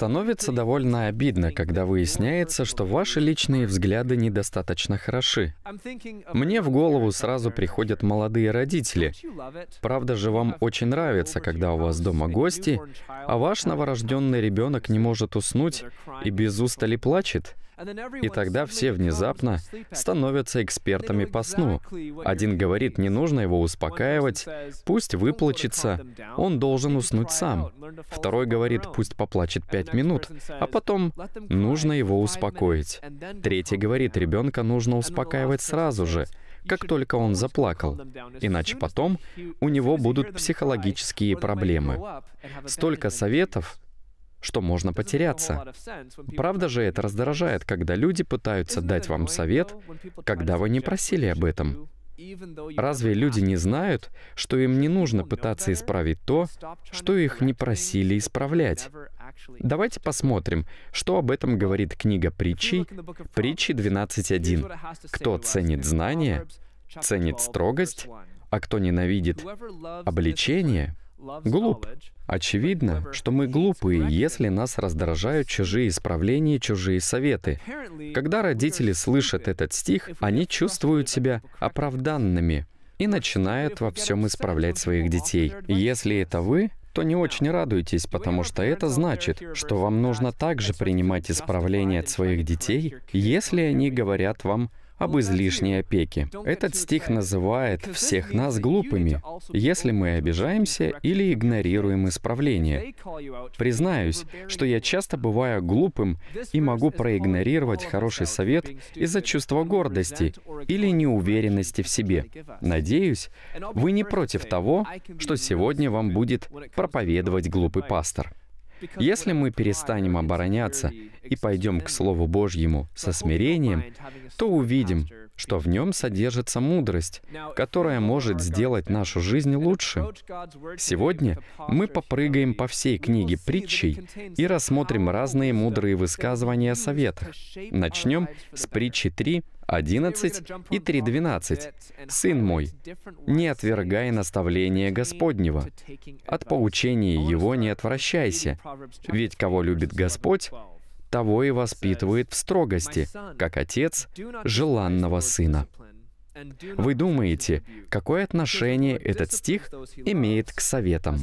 Становится довольно обидно, когда выясняется, что ваши личные взгляды недостаточно хороши. Мне в голову сразу приходят молодые родители. Правда же вам очень нравится, когда у вас дома гости, а ваш новорожденный ребенок не может уснуть и без устали плачет? И тогда все внезапно становятся экспертами по сну. Один говорит, не нужно его успокаивать, пусть выплачется, он должен уснуть сам. Второй говорит, пусть поплачет пять минут, а потом нужно его успокоить. Третий говорит, ребенка нужно успокаивать сразу же, как только он заплакал, иначе потом у него будут психологические проблемы. Столько советов, что можно потеряться. Правда же это раздражает, когда люди пытаются дать вам совет, когда вы не просили об этом. Разве люди не знают, что им не нужно пытаться исправить то, что их не просили исправлять? Давайте посмотрим, что об этом говорит книга притчи, притчи 12.1. Кто ценит знания, ценит строгость, а кто ненавидит обличение, глуп. Очевидно, что мы глупые, если нас раздражают чужие исправления, чужие советы. Когда родители слышат этот стих, они чувствуют себя оправданными и начинают во всем исправлять своих детей. Если это вы, то не очень радуйтесь, потому что это значит, что вам нужно также принимать исправления от своих детей, если они говорят вам об излишней опеке. Этот стих называет всех нас глупыми, если мы обижаемся или игнорируем исправление. Признаюсь, что я часто бываю глупым и могу проигнорировать хороший совет из-за чувства гордости или неуверенности в себе. Надеюсь, вы не против того, что сегодня вам будет проповедовать глупый пастор. Если мы перестанем обороняться и пойдем к Слову Божьему со смирением, то увидим, что в нем содержится мудрость, которая может сделать нашу жизнь лучше. Сегодня мы попрыгаем по всей книге притчей и рассмотрим разные мудрые высказывания о советах. Начнем с притчи 3, 11 и 3.12. «Сын мой, не отвергай наставление Господнего, от поучения Его не отвращайся, ведь кого любит Господь, того и воспитывает в строгости, как отец желанного сына. Вы думаете, какое отношение этот стих имеет к советам?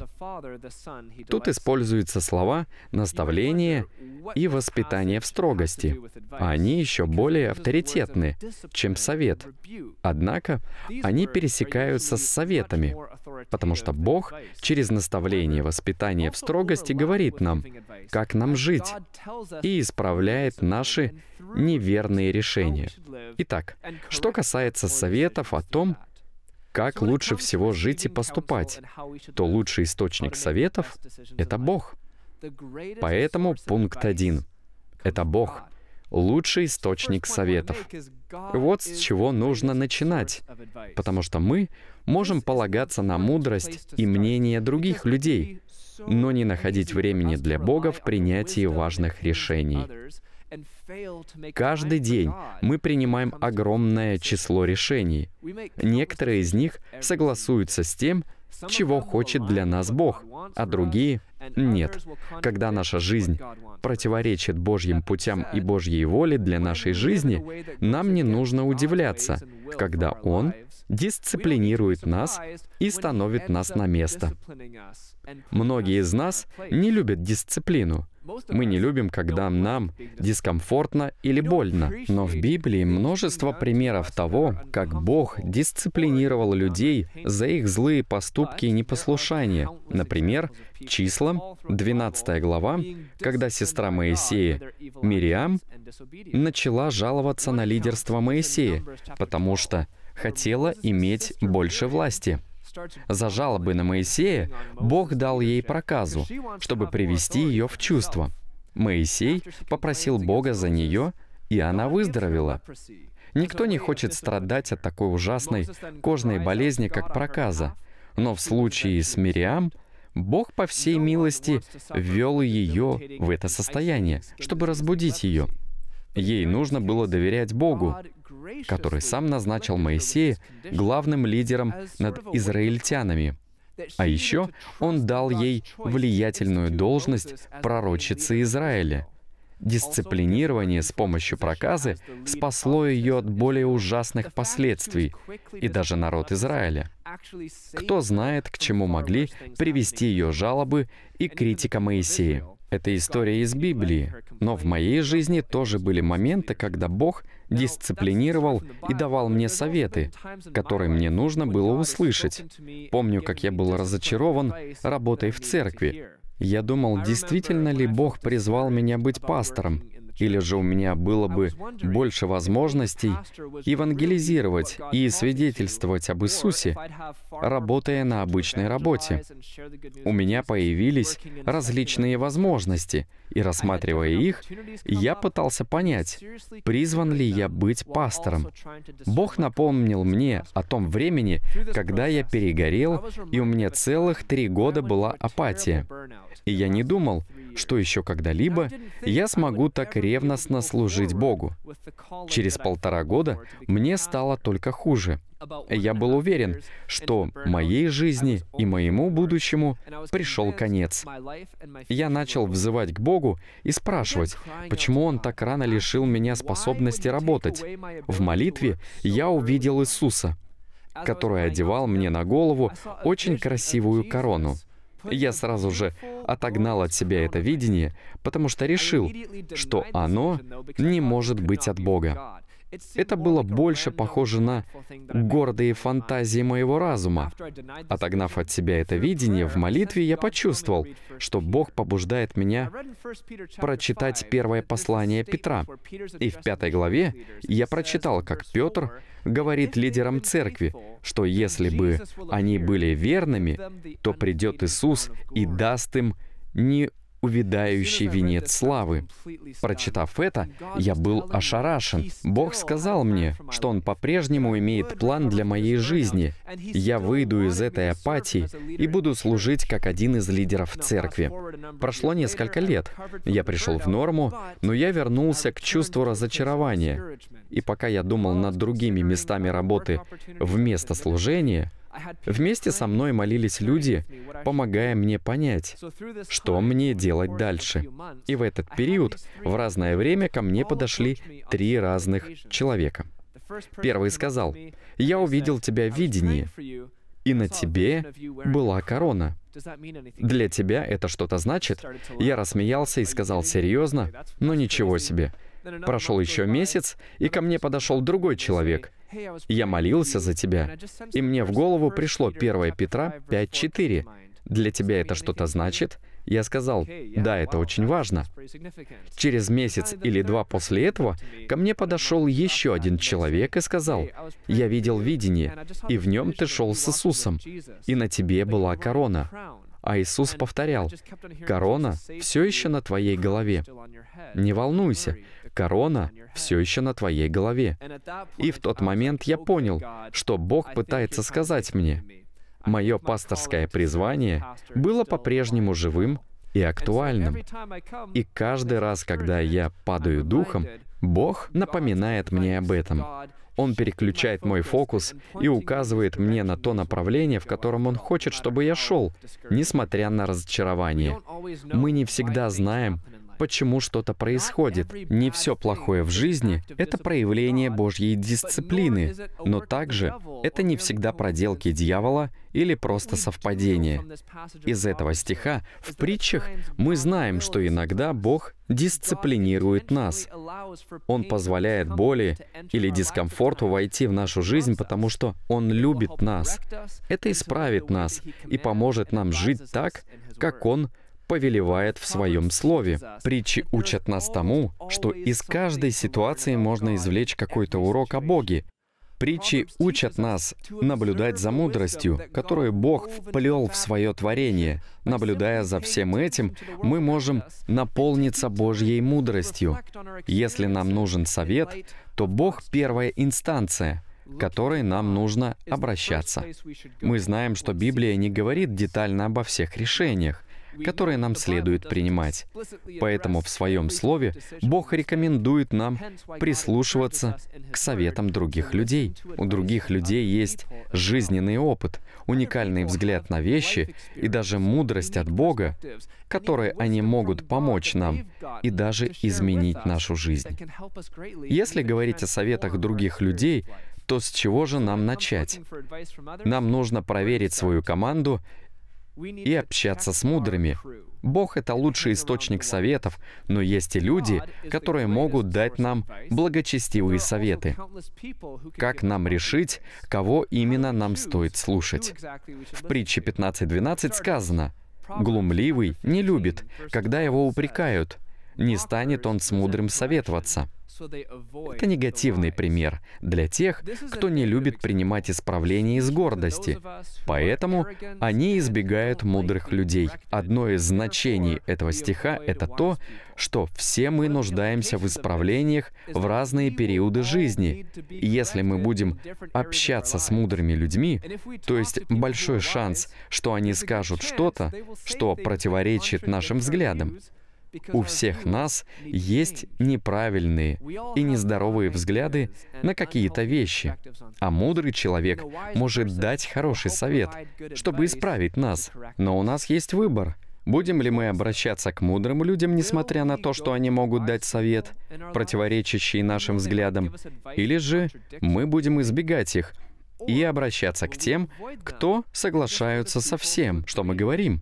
Тут используются слова «наставление» и «воспитание в строгости», они еще более авторитетны, чем совет. Однако они пересекаются с советами, потому что Бог через наставление воспитание в строгости говорит нам, как нам жить, и исправляет наши неверные решения. Итак, что касается советов о том, как лучше всего жить и поступать, то лучший источник советов — это Бог. Поэтому пункт один — это Бог, лучший источник советов. Вот с чего нужно начинать, потому что мы можем полагаться на мудрость и мнение других людей, но не находить времени для Бога в принятии важных решений. Каждый день мы принимаем огромное число решений. Некоторые из них согласуются с тем, чего хочет для нас Бог, а другие — нет. Когда наша жизнь противоречит Божьим путям и Божьей воле для нашей жизни, нам не нужно удивляться, когда Он дисциплинирует нас и становит нас на место. Многие из нас не любят дисциплину. Мы не любим, когда нам дискомфортно или больно. Но в Библии множество примеров того, как Бог дисциплинировал людей за их злые поступки и непослушание. Например, числам, 12 глава, когда сестра Моисея, Мириам, начала жаловаться на лидерство Моисея, потому что хотела иметь больше власти за жалобы на Моисея, Бог дал ей проказу, чтобы привести ее в чувство. Моисей попросил Бога за нее, и она выздоровела. Никто не хочет страдать от такой ужасной кожной болезни, как проказа. Но в случае с Мириам Бог, по всей милости, ввел ее в это состояние, чтобы разбудить ее. Ей нужно было доверять Богу, который сам назначил Моисея главным лидером над израильтянами. А еще он дал ей влиятельную должность пророчицы Израиля. Дисциплинирование с помощью проказы спасло ее от более ужасных последствий, и даже народ Израиля. Кто знает, к чему могли привести ее жалобы и критика Моисея. Это история из Библии, но в моей жизни тоже были моменты, когда Бог дисциплинировал и давал мне советы, которые мне нужно было услышать. Помню, как я был разочарован работой в церкви. Я думал, действительно ли Бог призвал меня быть пастором, или же у меня было бы больше возможностей евангелизировать и свидетельствовать об Иисусе, работая на обычной работе. У меня появились различные возможности, и рассматривая их, я пытался понять, призван ли я быть пастором. Бог напомнил мне о том времени, когда я перегорел, и у меня целых три года была апатия. И я не думал, что еще когда-либо, я смогу так ревностно служить Богу. Через полтора года мне стало только хуже. Я был уверен, что моей жизни и моему будущему пришел конец. Я начал взывать к Богу и спрашивать, почему Он так рано лишил меня способности работать. В молитве я увидел Иисуса, который одевал мне на голову очень красивую корону. Я сразу же отогнал от себя это видение, потому что решил, что оно не может быть от Бога. Это было больше похоже на гордые фантазии моего разума. Отогнав от себя это видение, в молитве я почувствовал, что Бог побуждает меня прочитать первое послание Петра. И в пятой главе я прочитал, как Петр говорит лидерам церкви, что если бы они были верными, то придет Иисус и даст им не увядающий венец славы. Прочитав это, я был ошарашен. Бог сказал мне, что Он по-прежнему имеет план для моей жизни. Я выйду из этой апатии и буду служить как один из лидеров церкви. Прошло несколько лет. Я пришел в норму, но я вернулся к чувству разочарования. И пока я думал над другими местами работы вместо служения, Вместе со мной молились люди, помогая мне понять, что мне делать дальше. И в этот период в разное время ко мне подошли три разных человека. Первый сказал, «Я увидел тебя в видении, и на тебе была корона. Для тебя это что-то значит?» Я рассмеялся и сказал серьезно, Но «Ну, ничего себе». Прошел еще месяц, и ко мне подошел другой человек я молился за тебя, и мне в голову пришло 1 Петра 5.4. Для тебя это что-то значит? Я сказал, да, это очень важно. Через месяц или два после этого ко мне подошел еще один человек и сказал, я видел видение, и в нем ты шел с Иисусом, и на тебе была корона. А Иисус повторял, корона все еще на твоей голове. Не волнуйся, корона все еще на твоей голове. И в тот момент я понял, что Бог пытается сказать мне, мое пасторское призвание было по-прежнему живым и актуальным. И каждый раз, когда я падаю духом, Бог напоминает мне об этом. Он переключает мой фокус и указывает мне на то направление, в котором Он хочет, чтобы я шел, несмотря на разочарование. Мы не всегда знаем, почему что-то происходит. Не все плохое в жизни — это проявление Божьей дисциплины, но также это не всегда проделки дьявола или просто совпадение. Из этого стиха в притчах мы знаем, что иногда Бог дисциплинирует нас. Он позволяет боли или дискомфорту войти в нашу жизнь, потому что Он любит нас. Это исправит нас и поможет нам жить так, как Он повелевает в своем слове. Притчи учат нас тому, что из каждой ситуации можно извлечь какой-то урок о Боге. Притчи учат нас наблюдать за мудростью, которую Бог вплел в свое творение. Наблюдая за всем этим, мы можем наполниться Божьей мудростью. Если нам нужен совет, то Бог — первая инстанция — к которой нам нужно обращаться. Мы знаем, что Библия не говорит детально обо всех решениях, которые нам следует принимать. Поэтому в своем слове Бог рекомендует нам прислушиваться к советам других людей. У других людей есть жизненный опыт, уникальный взгляд на вещи и даже мудрость от Бога, которые они могут помочь нам и даже изменить нашу жизнь. Если говорить о советах других людей, то с чего же нам начать? Нам нужно проверить свою команду и общаться с мудрыми. Бог — это лучший источник советов, но есть и люди, которые могут дать нам благочестивые советы. Как нам решить, кого именно нам стоит слушать? В притче 15.12 сказано, «Глумливый не любит, когда его упрекают, не станет он с мудрым советоваться. Это негативный пример для тех, кто не любит принимать исправления из гордости. Поэтому они избегают мудрых людей. Одно из значений этого стиха — это то, что все мы нуждаемся в исправлениях в разные периоды жизни. если мы будем общаться с мудрыми людьми, то есть большой шанс, что они скажут что-то, что противоречит нашим взглядам, у всех нас есть неправильные и нездоровые взгляды на какие-то вещи, а мудрый человек может дать хороший совет, чтобы исправить нас. Но у нас есть выбор. Будем ли мы обращаться к мудрым людям, несмотря на то, что они могут дать совет, противоречащий нашим взглядам, или же мы будем избегать их, и обращаться к тем, кто соглашаются со всем, что мы говорим.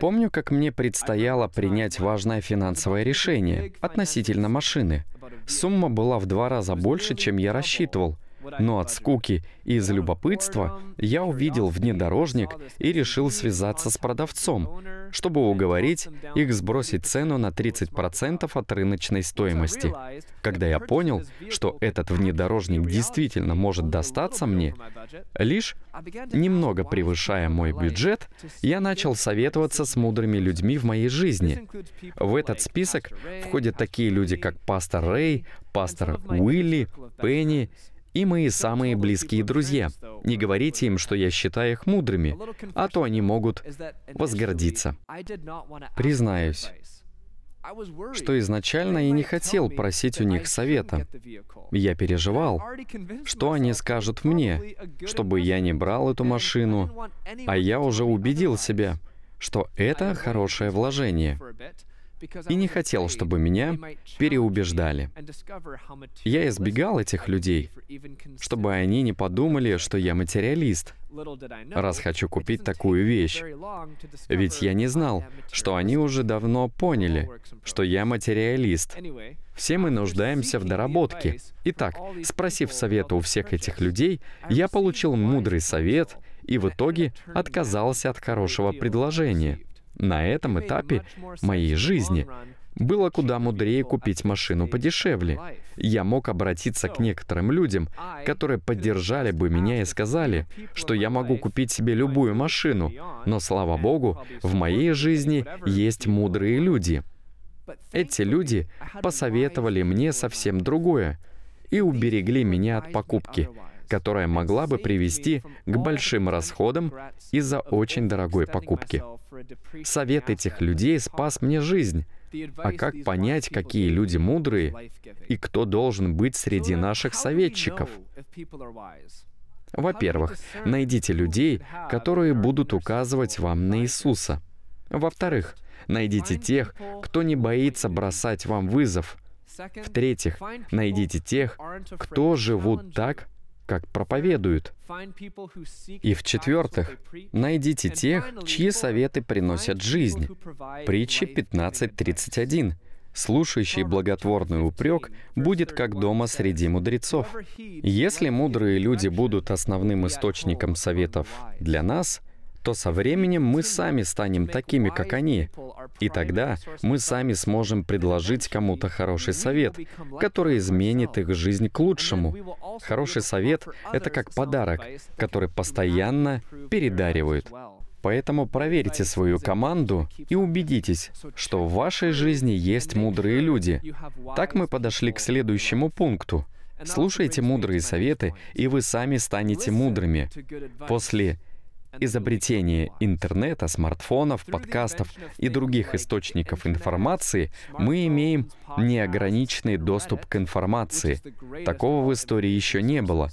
Помню, как мне предстояло принять важное финансовое решение относительно машины. Сумма была в два раза больше, чем я рассчитывал — но от скуки и из любопытства я увидел внедорожник и решил связаться с продавцом, чтобы уговорить их сбросить цену на 30% от рыночной стоимости. Когда я понял, что этот внедорожник действительно может достаться мне, лишь немного превышая мой бюджет, я начал советоваться с мудрыми людьми в моей жизни. В этот список входят такие люди, как пастор Рэй, пастор Уилли, Пенни и мои самые близкие друзья. Не говорите им, что я считаю их мудрыми, а то они могут возгордиться. Признаюсь, что изначально я не хотел просить у них совета. Я переживал, что они скажут мне, чтобы я не брал эту машину, а я уже убедил себя, что это хорошее вложение и не хотел, чтобы меня переубеждали. Я избегал этих людей, чтобы они не подумали, что я материалист, раз хочу купить такую вещь. Ведь я не знал, что они уже давно поняли, что я материалист. Все мы нуждаемся в доработке. Итак, спросив совета у всех этих людей, я получил мудрый совет и в итоге отказался от хорошего предложения. На этом этапе моей жизни было куда мудрее купить машину подешевле. Я мог обратиться к некоторым людям, которые поддержали бы меня и сказали, что я могу купить себе любую машину, но, слава богу, в моей жизни есть мудрые люди. Эти люди посоветовали мне совсем другое и уберегли меня от покупки, которая могла бы привести к большим расходам из-за очень дорогой покупки. Совет этих людей спас мне жизнь. А как понять, какие люди мудрые и кто должен быть среди наших советчиков? Во-первых, найдите людей, которые будут указывать вам на Иисуса. Во-вторых, найдите тех, кто не боится бросать вам вызов. В-третьих, найдите тех, кто живут так, как проповедуют. И в-четвертых, найдите тех, чьи советы приносят жизнь. Притча 15.31. Слушающий благотворный упрек будет как дома среди мудрецов. Если мудрые люди будут основным источником советов для нас, то со временем мы сами станем такими, как они, и тогда мы сами сможем предложить кому-то хороший совет, который изменит их жизнь к лучшему. Хороший совет — это как подарок, который постоянно передаривают. Поэтому проверьте свою команду и убедитесь, что в вашей жизни есть мудрые люди. Так мы подошли к следующему пункту. Слушайте мудрые советы, и вы сами станете мудрыми. После изобретение интернета, смартфонов, подкастов и других источников информации мы имеем неограниченный доступ к информации. Такого в истории еще не было.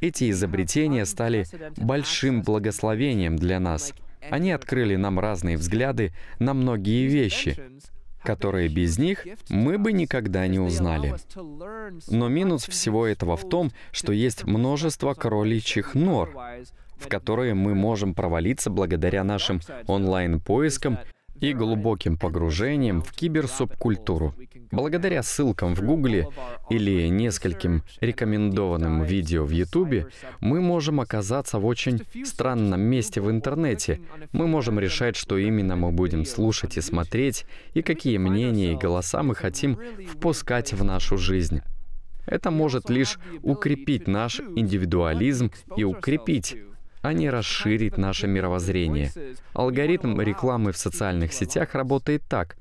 Эти изобретения стали большим благословением для нас. Они открыли нам разные взгляды на многие вещи, которые без них мы бы никогда не узнали. Но минус всего этого в том, что есть множество кроличьих нор, в которые мы можем провалиться благодаря нашим онлайн-поискам и глубоким погружением в киберсубкультуру. Благодаря ссылкам в Гугле или нескольким рекомендованным видео в Ютубе мы можем оказаться в очень странном месте в интернете. Мы можем решать, что именно мы будем слушать и смотреть, и какие мнения и голоса мы хотим впускать в нашу жизнь. Это может лишь укрепить наш индивидуализм и укрепить а не расширить наше мировоззрение. Алгоритм рекламы в социальных сетях работает так.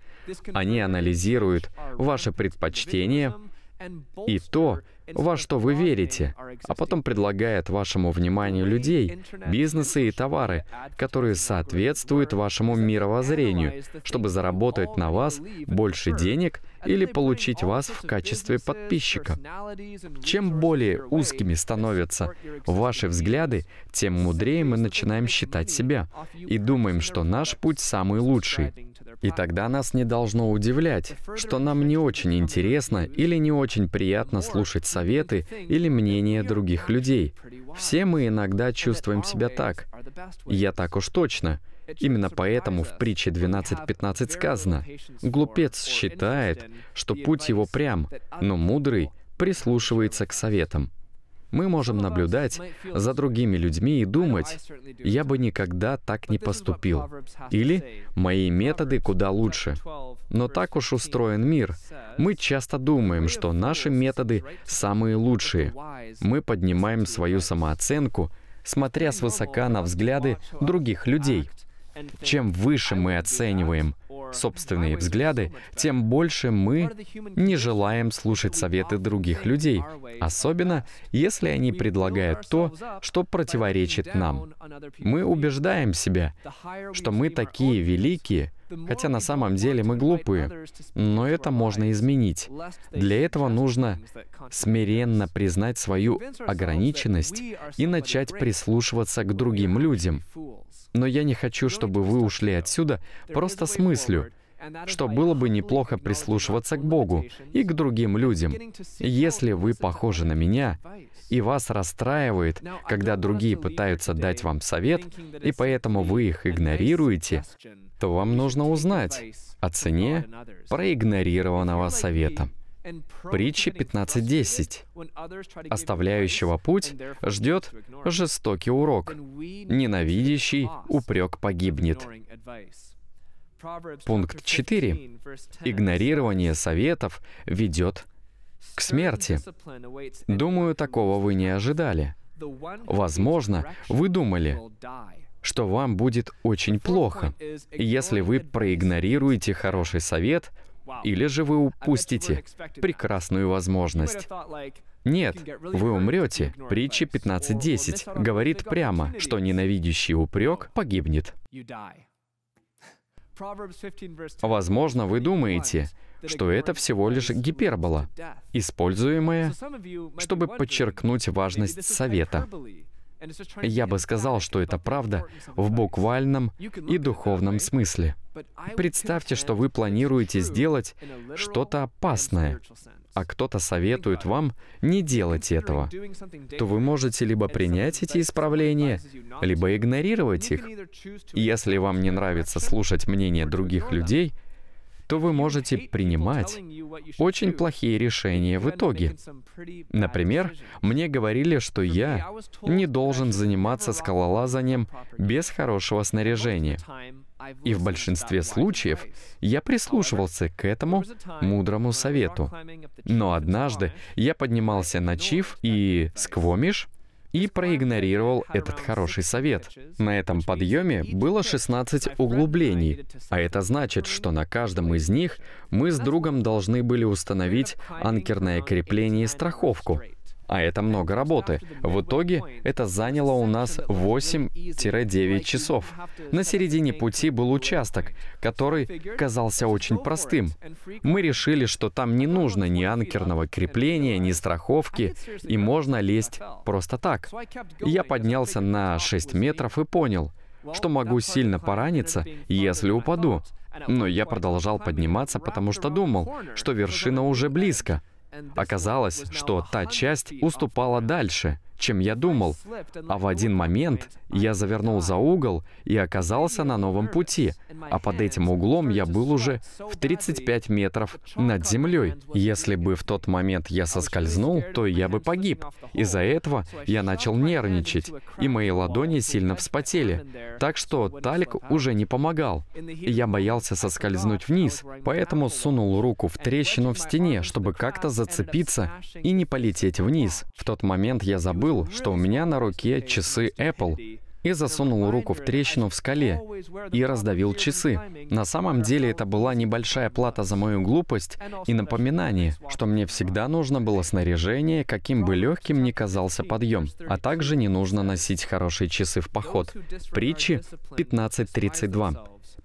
Они анализируют ваши предпочтения и то, во что вы верите, а потом предлагает вашему вниманию людей, бизнесы и товары, которые соответствуют вашему мировоззрению, чтобы заработать на вас больше денег или получить вас в качестве подписчика. Чем более узкими становятся ваши взгляды, тем мудрее мы начинаем считать себя и думаем, что наш путь самый лучший. И тогда нас не должно удивлять, что нам не очень интересно или не очень приятно слушать советы или мнения других людей. Все мы иногда чувствуем себя так. Я так уж точно. Именно поэтому в притче 12.15 сказано, «Глупец считает, что путь его прям, но мудрый прислушивается к советам». Мы можем наблюдать за другими людьми и думать, «Я бы никогда так не поступил». Или «Мои методы куда лучше». Но так уж устроен мир. Мы часто думаем, что наши методы самые лучшие. Мы поднимаем свою самооценку, смотря свысока на взгляды других людей — чем выше мы оцениваем собственные взгляды, тем больше мы не желаем слушать советы других людей, особенно если они предлагают то, что противоречит нам. Мы убеждаем себя, что мы такие великие, хотя на самом деле мы глупые, но это можно изменить. Для этого нужно смиренно признать свою ограниченность и начать прислушиваться к другим людям. Но я не хочу, чтобы вы ушли отсюда просто с мыслью, что было бы неплохо прислушиваться к Богу и к другим людям. Если вы похожи на меня, и вас расстраивает, когда другие пытаются дать вам совет, и поэтому вы их игнорируете, то вам нужно узнать о цене проигнорированного совета. Притчи 15.10. Оставляющего путь ждет жестокий урок. Ненавидящий упрек погибнет. Пункт 4. Игнорирование советов ведет к смерти. Думаю, такого вы не ожидали. Возможно, вы думали, что вам будет очень плохо, если вы проигнорируете хороший совет, или же вы упустите прекрасную возможность. Нет, вы умрете. Притча 15.10 говорит прямо, что ненавидящий упрек погибнет. Возможно, вы думаете, что это всего лишь гипербола, используемая, чтобы подчеркнуть важность совета. Я бы сказал, что это правда в буквальном и духовном смысле. Представьте, что вы планируете сделать что-то опасное, а кто-то советует вам не делать этого, то вы можете либо принять эти исправления, либо игнорировать их. если вам не нравится слушать мнение других людей, то вы можете принимать очень плохие решения в итоге. Например, мне говорили, что я не должен заниматься скалолазанием без хорошего снаряжения. И в большинстве случаев я прислушивался к этому мудрому совету. Но однажды я поднимался на чиф и сквомиш, и проигнорировал этот хороший совет. На этом подъеме было 16 углублений, а это значит, что на каждом из них мы с другом должны были установить анкерное крепление и страховку, а это много работы. В итоге это заняло у нас 8-9 часов. На середине пути был участок, который казался очень простым. Мы решили, что там не нужно ни анкерного крепления, ни страховки, и можно лезть просто так. Я поднялся на 6 метров и понял, что могу сильно пораниться, если упаду. Но я продолжал подниматься, потому что думал, что вершина уже близко — Оказалось, что та часть уступала дальше, чем я думал, а в один момент я завернул за угол и оказался на новом пути, а под этим углом я был уже в 35 метров над землей. Если бы в тот момент я соскользнул, то я бы погиб. Из-за этого я начал нервничать, и мои ладони сильно вспотели. Так что тальк уже не помогал. Я боялся соскользнуть вниз, поэтому сунул руку в трещину в стене, чтобы как-то зацепиться и не полететь вниз. В тот момент я забыл, забыл, что у меня на руке часы Apple, и засунул руку в трещину в скале и раздавил часы. На самом деле это была небольшая плата за мою глупость и напоминание, что мне всегда нужно было снаряжение, каким бы легким ни казался подъем, а также не нужно носить хорошие часы в поход. Притчи 15.32.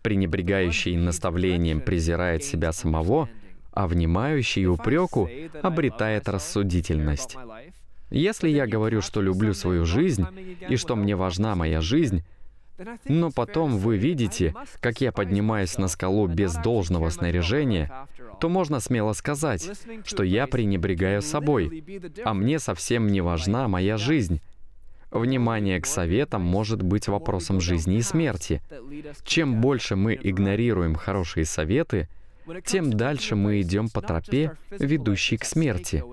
Пренебрегающий наставлением презирает себя самого, а внимающий упреку обретает рассудительность. Если я говорю, что люблю свою жизнь и что мне важна моя жизнь, но потом вы видите, как я поднимаюсь на скалу без должного снаряжения, то можно смело сказать, что я пренебрегаю собой, а мне совсем не важна моя жизнь. Внимание к советам может быть вопросом жизни и смерти. Чем больше мы игнорируем хорошие советы, тем дальше мы идем по тропе, ведущей к смерти.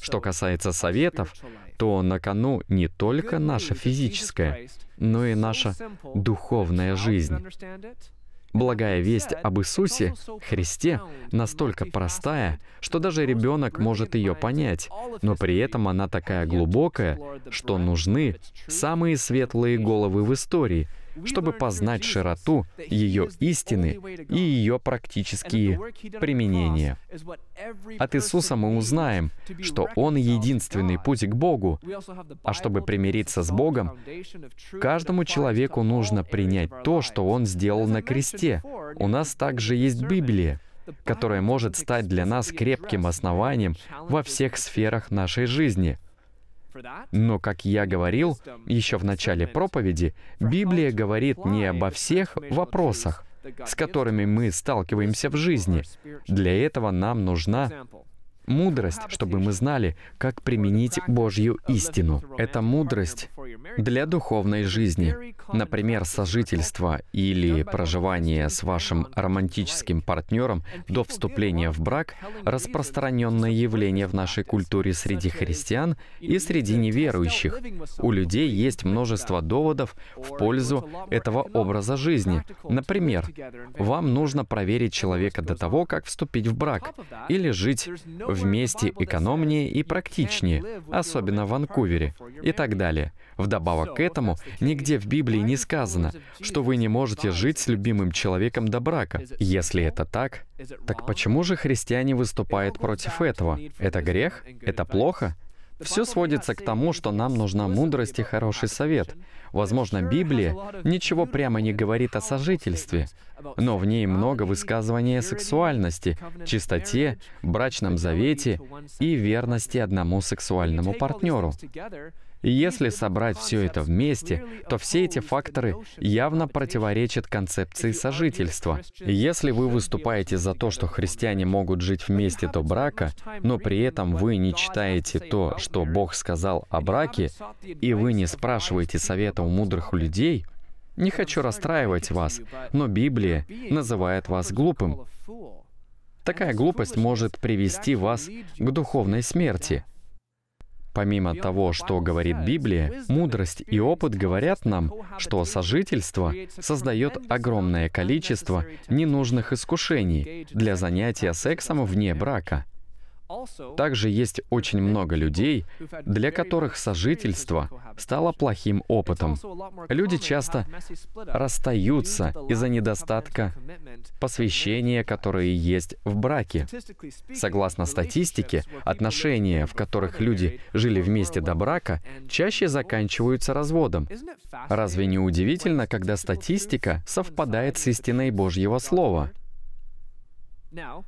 Что касается советов, то на кону не только наша физическая, но и наша духовная жизнь. Благая весть об Иисусе, Христе, настолько простая, что даже ребенок может ее понять, но при этом она такая глубокая, что нужны самые светлые головы в истории — чтобы познать широту ее истины и ее практические применения. От Иисуса мы узнаем, что Он единственный путь к Богу, а чтобы примириться с Богом, каждому человеку нужно принять то, что Он сделал на кресте. У нас также есть Библия, которая может стать для нас крепким основанием во всех сферах нашей жизни — но, как я говорил еще в начале проповеди, Библия говорит не обо всех вопросах, с которыми мы сталкиваемся в жизни. Для этого нам нужна мудрость, чтобы мы знали, как применить Божью истину. Это мудрость для духовной жизни. Например, сожительство или проживание с вашим романтическим партнером до вступления в брак — распространенное явление в нашей культуре среди христиан и среди неверующих. У людей есть множество доводов в пользу этого образа жизни. Например, вам нужно проверить человека до того, как вступить в брак или жить в Вместе экономнее и практичнее, особенно в Ванкувере и так далее. Вдобавок к этому, нигде в Библии не сказано, что вы не можете жить с любимым человеком до брака. Если это так, так почему же христиане выступают против этого? Это грех? Это плохо? Все сводится к тому, что нам нужна мудрость и хороший совет. Возможно, Библия ничего прямо не говорит о сожительстве, но в ней много высказываний о сексуальности, чистоте, брачном завете и верности одному сексуальному партнеру если собрать все это вместе, то все эти факторы явно противоречат концепции сожительства. Если вы выступаете за то, что христиане могут жить вместе до брака, но при этом вы не читаете то, что Бог сказал о браке, и вы не спрашиваете совета у мудрых людей, не хочу расстраивать вас, но Библия называет вас глупым. Такая глупость может привести вас к духовной смерти. Помимо того, что говорит Библия, мудрость и опыт говорят нам, что сожительство создает огромное количество ненужных искушений для занятия сексом вне брака. Также есть очень много людей, для которых сожительство стало плохим опытом. Люди часто расстаются из-за недостатка посвящения, которое есть в браке. Согласно статистике, отношения, в которых люди жили вместе до брака, чаще заканчиваются разводом. Разве не удивительно, когда статистика совпадает с истиной Божьего Слова?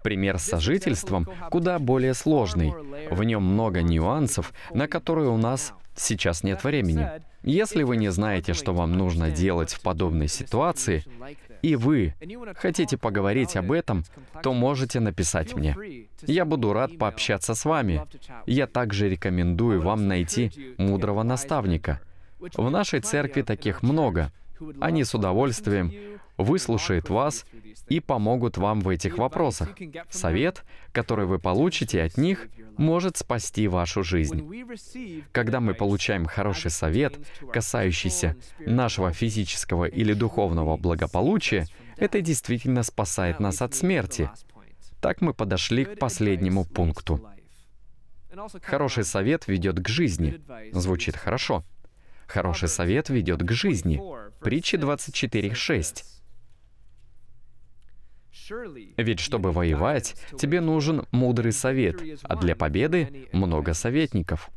Пример с сожительством куда более сложный. В нем много нюансов, на которые у нас сейчас нет времени. Если вы не знаете, что вам нужно делать в подобной ситуации, и вы хотите поговорить об этом, то можете написать мне. Я буду рад пообщаться с вами. Я также рекомендую вам найти мудрого наставника. В нашей церкви таких много. Они с удовольствием Выслушает вас и помогут вам в этих вопросах. Совет, который вы получите от них, может спасти вашу жизнь. Когда мы получаем хороший совет, касающийся нашего физического или духовного благополучия, это действительно спасает нас от смерти. Так мы подошли к последнему пункту. Хороший совет ведет к жизни. Звучит хорошо. Хороший совет ведет к жизни. Притча 24.6. Ведь чтобы воевать, тебе нужен мудрый совет, а для победы много советников.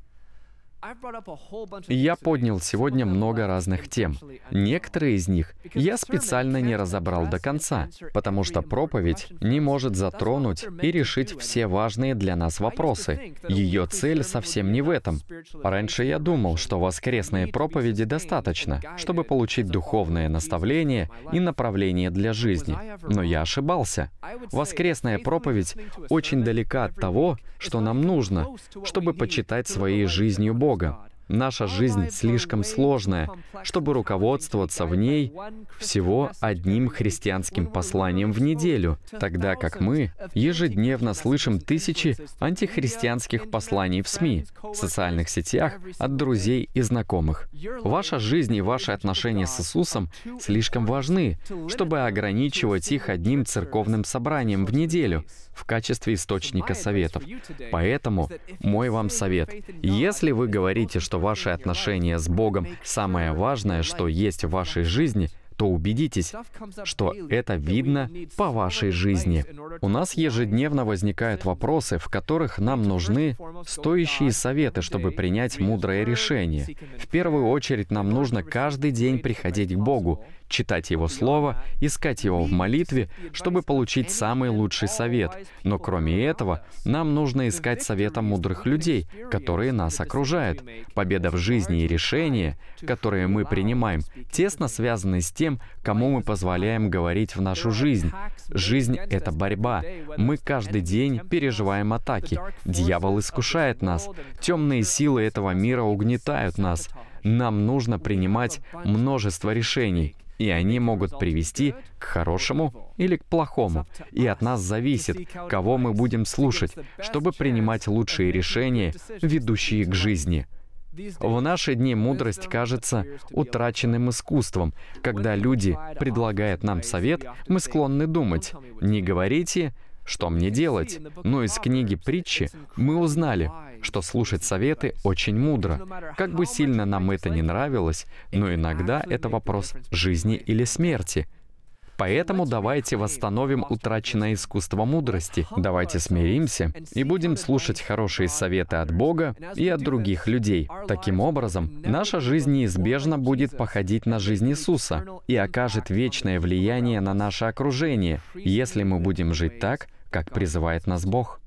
Я поднял сегодня много разных тем. Некоторые из них я специально не разобрал до конца, потому что проповедь не может затронуть и решить все важные для нас вопросы. Ее цель совсем не в этом. Раньше я думал, что воскресные проповеди достаточно, чтобы получить духовное наставление и направление для жизни. Но я ошибался. Воскресная проповедь очень далека от того, что нам нужно, чтобы почитать своей жизнью Бога Бога. Наша жизнь слишком сложная, чтобы руководствоваться в ней всего одним христианским посланием в неделю, тогда как мы ежедневно слышим тысячи антихристианских посланий в СМИ, в социальных сетях, от друзей и знакомых. Ваша жизнь и ваши отношения с Иисусом слишком важны, чтобы ограничивать их одним церковным собранием в неделю в качестве источника советов. Поэтому мой вам совет. Если вы говорите, что что ваши отношения с Богом самое важное, что есть в вашей жизни, то убедитесь, что это видно по вашей жизни. У нас ежедневно возникают вопросы, в которых нам нужны стоящие советы, чтобы принять мудрое решение. В первую очередь нам нужно каждый день приходить к Богу, читать Его Слово, искать Его в молитве, чтобы получить самый лучший совет. Но кроме этого, нам нужно искать совета мудрых людей, которые нас окружают. Победа в жизни и решения, которые мы принимаем, тесно связаны с тем, кому мы позволяем говорить в нашу жизнь. Жизнь — это борьба. Мы каждый день переживаем атаки. Дьявол искушает нас. Темные силы этого мира угнетают нас нам нужно принимать множество решений, и они могут привести к хорошему или к плохому. И от нас зависит, кого мы будем слушать, чтобы принимать лучшие решения, ведущие к жизни. В наши дни мудрость кажется утраченным искусством. Когда люди предлагают нам совет, мы склонны думать, не говорите, что мне делать? Но из книги притчи мы узнали, что слушать советы очень мудро. Как бы сильно нам это не нравилось, но иногда это вопрос жизни или смерти. Поэтому давайте восстановим утраченное искусство мудрости. Давайте смиримся и будем слушать хорошие советы от Бога и от других людей. Таким образом, наша жизнь неизбежно будет походить на жизнь Иисуса и окажет вечное влияние на наше окружение, если мы будем жить так, как призывает нас Бог.